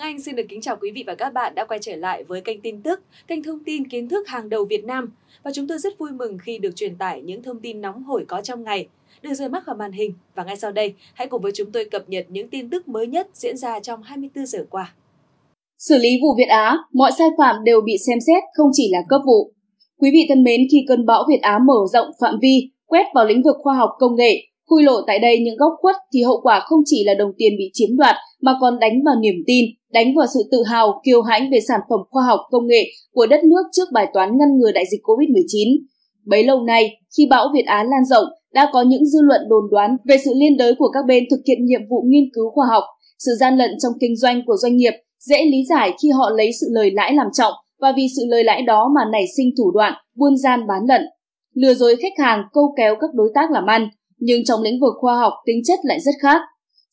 Phương Anh xin được kính chào quý vị và các bạn đã quay trở lại với kênh tin tức, kênh thông tin kiến thức hàng đầu Việt Nam. Và chúng tôi rất vui mừng khi được truyền tải những thông tin nóng hổi có trong ngày. Đừng rời mắt vào màn hình và ngay sau đây hãy cùng với chúng tôi cập nhật những tin tức mới nhất diễn ra trong 24 giờ qua. Xử lý vụ Việt Á, mọi sai phạm đều bị xem xét không chỉ là cấp vụ. Quý vị thân mến, khi cơn bão Việt Á mở rộng phạm vi, quét vào lĩnh vực khoa học công nghệ, khui lộ tại đây những góc khuất thì hậu quả không chỉ là đồng tiền bị chiếm đoạt mà còn đánh vào niềm tin, đánh vào sự tự hào, kiêu hãnh về sản phẩm khoa học công nghệ của đất nước trước bài toán ngăn ngừa đại dịch COVID-19. Bấy lâu nay, khi bão Việt Á lan rộng, đã có những dư luận đồn đoán về sự liên đới của các bên thực hiện nhiệm vụ nghiên cứu khoa học, sự gian lận trong kinh doanh của doanh nghiệp dễ lý giải khi họ lấy sự lời lãi làm trọng và vì sự lời lãi đó mà nảy sinh thủ đoạn buôn gian bán lận, lừa dối khách hàng câu kéo các đối tác làm ăn. Nhưng trong lĩnh vực khoa học tính chất lại rất khác.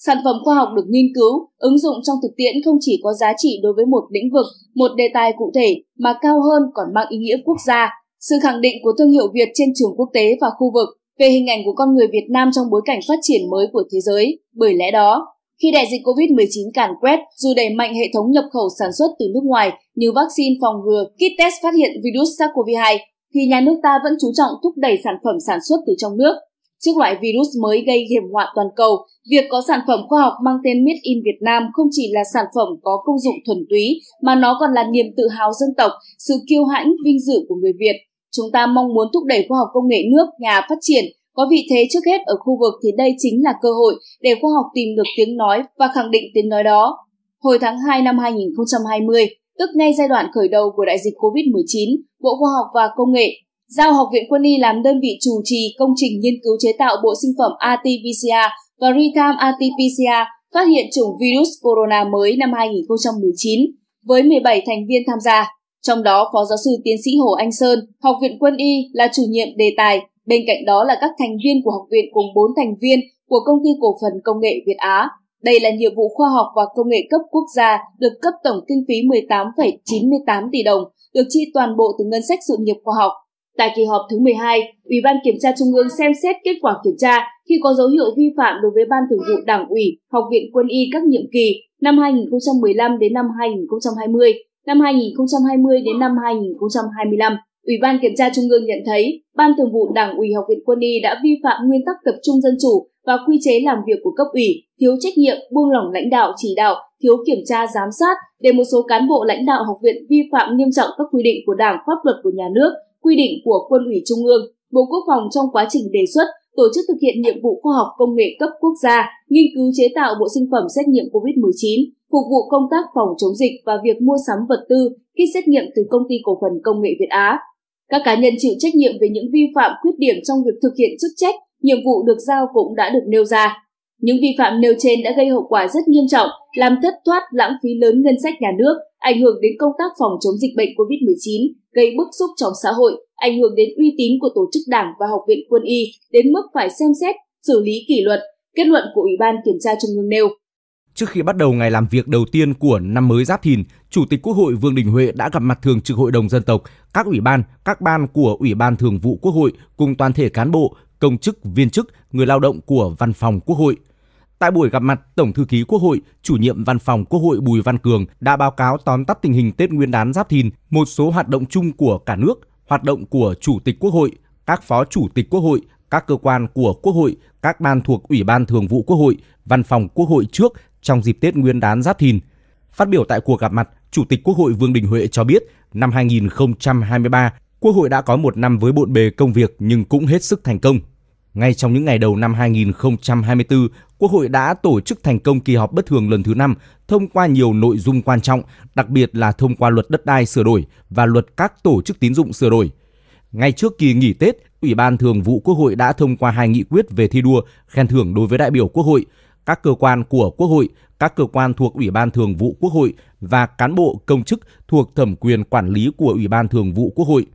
Sản phẩm khoa học được nghiên cứu, ứng dụng trong thực tiễn không chỉ có giá trị đối với một lĩnh vực, một đề tài cụ thể mà cao hơn còn mang ý nghĩa quốc gia. Sự khẳng định của thương hiệu Việt trên trường quốc tế và khu vực về hình ảnh của con người Việt Nam trong bối cảnh phát triển mới của thế giới. Bởi lẽ đó, khi đại dịch COVID-19 càn quét, dù đẩy mạnh hệ thống nhập khẩu sản xuất từ nước ngoài như vaccine phòng ngừa, kit test phát hiện virus SARS-CoV-2, thì nhà nước ta vẫn chú trọng thúc đẩy sản phẩm sản xuất từ trong nước, Trước loại virus mới gây hiểm họa toàn cầu, việc có sản phẩm khoa học mang tên Made in Việt Nam không chỉ là sản phẩm có công dụng thuần túy, mà nó còn là niềm tự hào dân tộc, sự kiêu hãnh, vinh dự của người Việt. Chúng ta mong muốn thúc đẩy khoa học công nghệ nước nhà phát triển, có vị thế trước hết ở khu vực thì đây chính là cơ hội để khoa học tìm được tiếng nói và khẳng định tiếng nói đó. Hồi tháng 2 năm 2020, tức ngay giai đoạn khởi đầu của đại dịch COVID-19, Bộ Khoa học và Công nghệ giao Học viện Quân y làm đơn vị chủ trì công trình nghiên cứu chế tạo bộ sinh phẩm RT-PCR và Real-Time RT-PCR phát hiện chủng virus corona mới năm 2019 với 17 thành viên tham gia, trong đó Phó Giáo sư Tiến sĩ Hồ Anh Sơn, Học viện Quân y là chủ nhiệm đề tài, bên cạnh đó là các thành viên của học viện cùng 4 thành viên của Công ty Cổ phần Công nghệ Việt Á. Đây là nhiệm vụ khoa học và công nghệ cấp quốc gia được cấp tổng kinh phí 18,98 tỷ đồng, được chi toàn bộ từ ngân sách sự nghiệp khoa học Tại kỳ họp thứ 12, Ủy ban Kiểm tra Trung ương xem xét kết quả kiểm tra khi có dấu hiệu vi phạm đối với Ban Thường vụ Đảng ủy, Học viện Quân y các nhiệm kỳ năm 2015 đến năm 2020, năm 2020 đến năm 2025 Ủy ban Kiểm tra Trung ương nhận thấy, Ban Thường vụ Đảng ủy Học viện Quân y đã vi phạm nguyên tắc tập trung dân chủ và quy chế làm việc của cấp ủy, thiếu trách nhiệm, buông lỏng lãnh đạo chỉ đạo, thiếu kiểm tra giám sát để một số cán bộ lãnh đạo học viện vi phạm nghiêm trọng các quy định của Đảng, pháp luật của nhà nước, quy định của Quân ủy Trung ương, Bộ Quốc phòng trong quá trình đề xuất tổ chức thực hiện nhiệm vụ khoa học công nghệ cấp quốc gia, nghiên cứu chế tạo bộ sinh phẩm xét nghiệm COVID-19, phục vụ công tác phòng chống dịch và việc mua sắm vật tư, kit xét nghiệm từ công ty cổ phần công nghệ Việt Á. Các cá nhân chịu trách nhiệm về những vi phạm khuyết điểm trong việc thực hiện chức trách, nhiệm vụ được giao cũng đã được nêu ra. Những vi phạm nêu trên đã gây hậu quả rất nghiêm trọng, làm thất thoát lãng phí lớn ngân sách nhà nước, ảnh hưởng đến công tác phòng chống dịch bệnh COVID-19, gây bức xúc trong xã hội, ảnh hưởng đến uy tín của tổ chức Đảng và Học viện Quân y đến mức phải xem xét, xử lý kỷ luật, kết luận của Ủy ban Kiểm tra Trung ương nêu. Trước khi bắt đầu ngày làm việc đầu tiên của năm mới Giáp Thìn, Chủ tịch Quốc hội Vương Đình Huệ đã gặp mặt Thường trực Hội đồng Dân tộc, các ủy ban, các ban của Ủy ban Thường vụ Quốc hội cùng toàn thể cán bộ, công chức, viên chức, người lao động của Văn phòng Quốc hội. Tại buổi gặp mặt, Tổng thư ký Quốc hội, chủ nhiệm Văn phòng Quốc hội Bùi Văn Cường đã báo cáo tóm tắt tình hình Tết Nguyên đán Giáp Thìn, một số hoạt động chung của cả nước, hoạt động của Chủ tịch Quốc hội, các phó chủ tịch Quốc hội, các cơ quan của Quốc hội, các ban thuộc Ủy ban Thường vụ Quốc hội, Văn phòng Quốc hội trước trong dịp Tết Nguyên đán Giáp Thìn. Phát biểu tại cuộc gặp mặt, Chủ tịch Quốc hội Vương Đình Huệ cho biết năm 2023, Quốc hội đã có một năm với bộn bề công việc nhưng cũng hết sức thành công. Ngay trong những ngày đầu năm 2024, Quốc hội đã tổ chức thành công kỳ họp bất thường lần thứ 5 thông qua nhiều nội dung quan trọng, đặc biệt là thông qua luật đất đai sửa đổi và luật các tổ chức tín dụng sửa đổi. Ngay trước kỳ nghỉ Tết, Ủy ban Thường vụ Quốc hội đã thông qua hai nghị quyết về thi đua, khen thưởng đối với đại biểu Quốc hội, các cơ quan của Quốc hội, các cơ quan thuộc Ủy ban Thường vụ Quốc hội và cán bộ công chức thuộc thẩm quyền quản lý của Ủy ban Thường vụ Quốc hội.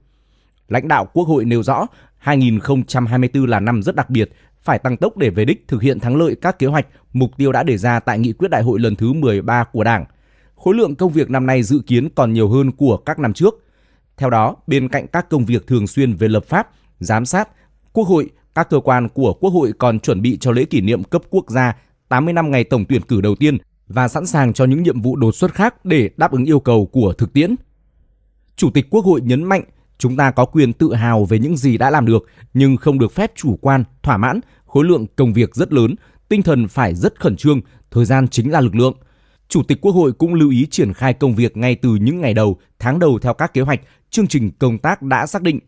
Lãnh đạo Quốc hội nêu rõ 2024 là năm rất đặc biệt, phải tăng tốc để về đích thực hiện thắng lợi các kế hoạch, mục tiêu đã đề ra tại nghị quyết đại hội lần thứ 13 của Đảng. Khối lượng công việc năm nay dự kiến còn nhiều hơn của các năm trước. Theo đó, bên cạnh các công việc thường xuyên về lập pháp, giám sát, Quốc hội, các cơ quan của Quốc hội còn chuẩn bị cho lễ kỷ niệm cấp quốc gia 80 năm ngày tổng tuyển cử đầu tiên và sẵn sàng cho những nhiệm vụ đột xuất khác để đáp ứng yêu cầu của thực tiễn. Chủ tịch Quốc hội nhấn mạnh chúng ta có quyền tự hào về những gì đã làm được nhưng không được phép chủ quan, thỏa mãn, khối lượng công việc rất lớn, tinh thần phải rất khẩn trương, thời gian chính là lực lượng. Chủ tịch Quốc hội cũng lưu ý triển khai công việc ngay từ những ngày đầu, tháng đầu theo các kế hoạch, chương trình công tác đã xác định.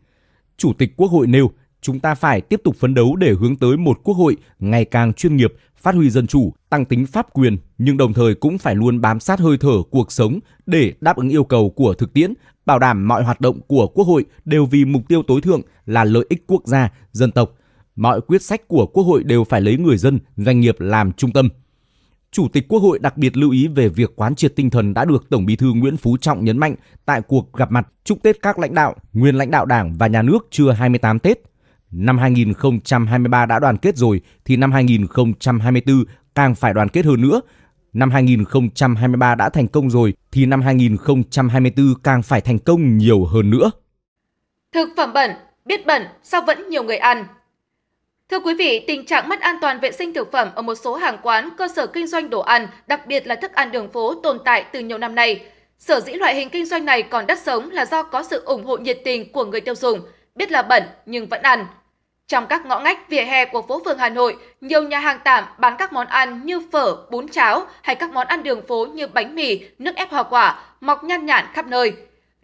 Chủ tịch Quốc hội nêu, chúng ta phải tiếp tục phấn đấu để hướng tới một quốc hội ngày càng chuyên nghiệp, phát huy dân chủ, tăng tính pháp quyền nhưng đồng thời cũng phải luôn bám sát hơi thở cuộc sống để đáp ứng yêu cầu của thực tiễn, bảo đảm mọi hoạt động của Quốc hội đều vì mục tiêu tối thượng là lợi ích quốc gia, dân tộc. Mọi quyết sách của Quốc hội đều phải lấy người dân, doanh nghiệp làm trung tâm. Chủ tịch Quốc hội đặc biệt lưu ý về việc quán triệt tinh thần đã được Tổng Bí thư Nguyễn Phú Trọng nhấn mạnh tại cuộc gặp mặt chúc Tết các lãnh đạo, nguyên lãnh đạo Đảng và nhà nước trưa 28 Tết Năm 2023 đã đoàn kết rồi thì năm 2024 càng phải đoàn kết hơn nữa. Năm 2023 đã thành công rồi thì năm 2024 càng phải thành công nhiều hơn nữa. Thực phẩm bẩn, biết bẩn sao vẫn nhiều người ăn? Thưa quý vị, tình trạng mất an toàn vệ sinh thực phẩm ở một số hàng quán, cơ sở kinh doanh đồ ăn, đặc biệt là thức ăn đường phố tồn tại từ nhiều năm nay. Sở dĩ loại hình kinh doanh này còn đất sống là do có sự ủng hộ nhiệt tình của người tiêu dùng, biết là bẩn nhưng vẫn ăn. Trong các ngõ ngách vỉa hè của phố phường Hà Nội, nhiều nhà hàng tạm bán các món ăn như phở, bún cháo hay các món ăn đường phố như bánh mì, nước ép hoa quả, mọc nhan nhản khắp nơi.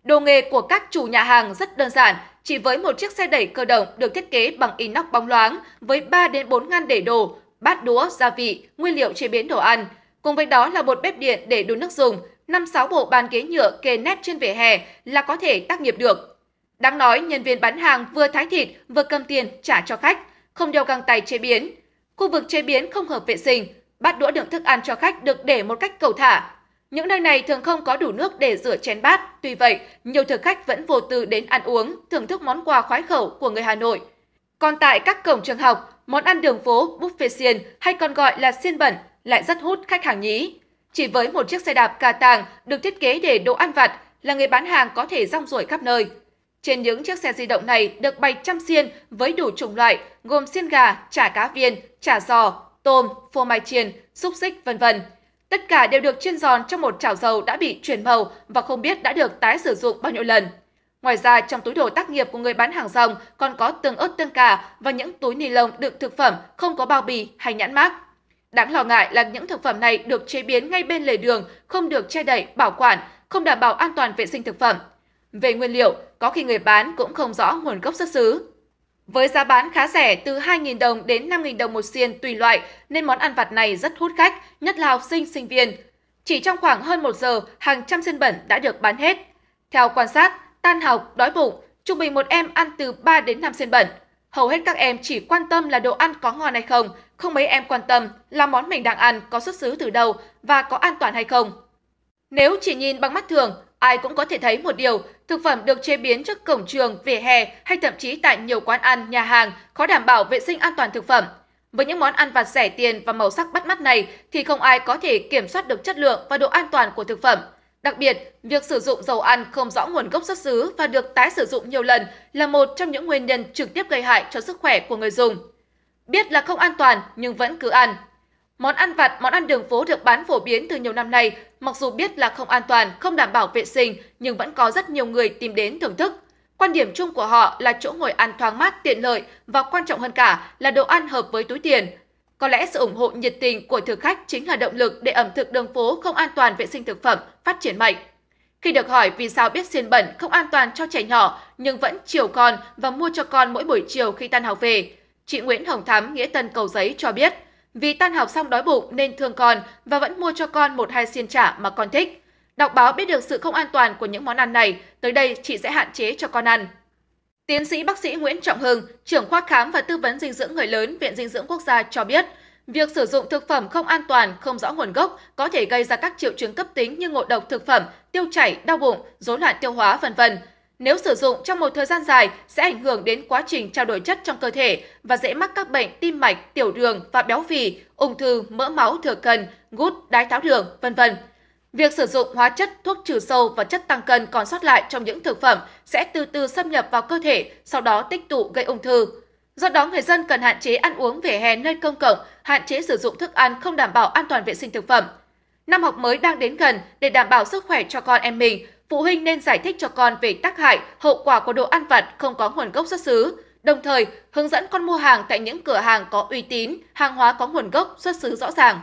Đồ nghề của các chủ nhà hàng rất đơn giản, chỉ với một chiếc xe đẩy cơ động được thiết kế bằng inox bóng loáng với 3 đến 4 ngăn để đồ, bát đũa, gia vị, nguyên liệu chế biến đồ ăn. Cùng với đó là một bếp điện để đun nước dùng, 5-6 bộ bàn ghế nhựa kê nép trên vỉa hè là có thể tác nghiệp được. Đáng nói, nhân viên bán hàng vừa thái thịt vừa cầm tiền trả cho khách, không đeo găng tay chế biến. Khu vực chế biến không hợp vệ sinh, bát đũa đựng thức ăn cho khách được để một cách cầu thả. Những nơi này thường không có đủ nước để rửa chén bát, tuy vậy, nhiều thực khách vẫn vô tư đến ăn uống, thưởng thức món quà khoái khẩu của người Hà Nội. Còn tại các cổng trường học, món ăn đường phố buffet xiên hay còn gọi là xiên bẩn lại rất hút khách hàng nhí. Chỉ với một chiếc xe đạp cà tàng được thiết kế để đồ ăn vặt là người bán hàng có thể rong ruổi khắp nơi – trên những chiếc xe di động này được bày trăm xiên với đủ chủng loại gồm xiên gà, chả cá viên, chả giò, tôm, phô mai chiên, xúc xích vân vân. Tất cả đều được chiên giòn trong một chảo dầu đã bị chuyển màu và không biết đã được tái sử dụng bao nhiêu lần. Ngoài ra, trong túi đồ tác nghiệp của người bán hàng rong còn có tương ớt tương cà và những túi ni lông đựng thực phẩm không có bao bì hay nhãn mát Đáng lo ngại là những thực phẩm này được chế biến ngay bên lề đường, không được che đậy, bảo quản, không đảm bảo an toàn vệ sinh thực phẩm. Về nguyên liệu, có khi người bán cũng không rõ nguồn gốc xuất xứ. Với giá bán khá rẻ từ 2.000 đồng đến 5.000 đồng một xiên tùy loại nên món ăn vặt này rất hút khách, nhất là học sinh, sinh viên. Chỉ trong khoảng hơn một giờ, hàng trăm xiên bẩn đã được bán hết. Theo quan sát, tan học, đói bụng, trung bình một em ăn từ 3 đến 5 xiên bẩn. Hầu hết các em chỉ quan tâm là đồ ăn có ngon hay không, không mấy em quan tâm là món mình đang ăn có xuất xứ từ đâu và có an toàn hay không. Nếu chỉ nhìn bằng mắt thường, Ai cũng có thể thấy một điều, thực phẩm được chế biến trước cổng trường, vỉa hè hay thậm chí tại nhiều quán ăn, nhà hàng khó đảm bảo vệ sinh an toàn thực phẩm. Với những món ăn vặt rẻ tiền và màu sắc bắt mắt này thì không ai có thể kiểm soát được chất lượng và độ an toàn của thực phẩm. Đặc biệt, việc sử dụng dầu ăn không rõ nguồn gốc xuất xứ và được tái sử dụng nhiều lần là một trong những nguyên nhân trực tiếp gây hại cho sức khỏe của người dùng. Biết là không an toàn nhưng vẫn cứ ăn, Món ăn vặt, món ăn đường phố được bán phổ biến từ nhiều năm nay, mặc dù biết là không an toàn, không đảm bảo vệ sinh, nhưng vẫn có rất nhiều người tìm đến thưởng thức. Quan điểm chung của họ là chỗ ngồi ăn thoáng mát, tiện lợi và quan trọng hơn cả là đồ ăn hợp với túi tiền. Có lẽ sự ủng hộ nhiệt tình của thực khách chính là động lực để ẩm thực đường phố không an toàn vệ sinh thực phẩm phát triển mạnh. Khi được hỏi vì sao biết xiên bẩn không an toàn cho trẻ nhỏ nhưng vẫn chiều con và mua cho con mỗi buổi chiều khi tan học về, chị Nguyễn Hồng Thắm, Nghĩa Tân Cầu Giấy cho biết – vì tan học xong đói bụng nên thương con và vẫn mua cho con một hai xiên chả mà con thích. Đọc báo biết được sự không an toàn của những món ăn này, tới đây chị sẽ hạn chế cho con ăn. Tiến sĩ bác sĩ Nguyễn Trọng Hưng, trưởng khoa khám và tư vấn dinh dưỡng người lớn, Viện Dinh dưỡng Quốc gia cho biết, việc sử dụng thực phẩm không an toàn, không rõ nguồn gốc có thể gây ra các triệu chứng cấp tính như ngộ độc thực phẩm, tiêu chảy, đau bụng, rối loạn tiêu hóa, vân vân. Nếu sử dụng trong một thời gian dài sẽ ảnh hưởng đến quá trình trao đổi chất trong cơ thể và dễ mắc các bệnh tim mạch, tiểu đường và béo phì, ung thư, mỡ máu thừa cân, gút, đái tháo đường, vân vân. Việc sử dụng hóa chất, thuốc trừ sâu và chất tăng cân còn sót lại trong những thực phẩm sẽ từ từ xâm nhập vào cơ thể, sau đó tích tụ gây ung thư. Do đó, người dân cần hạn chế ăn uống vỉa hè nơi công cộng, hạn chế sử dụng thức ăn không đảm bảo an toàn vệ sinh thực phẩm. Năm học mới đang đến gần, để đảm bảo sức khỏe cho con em mình, Phụ huynh nên giải thích cho con về tác hại, hậu quả của đồ ăn vặt không có nguồn gốc xuất xứ, đồng thời hướng dẫn con mua hàng tại những cửa hàng có uy tín, hàng hóa có nguồn gốc xuất xứ rõ ràng.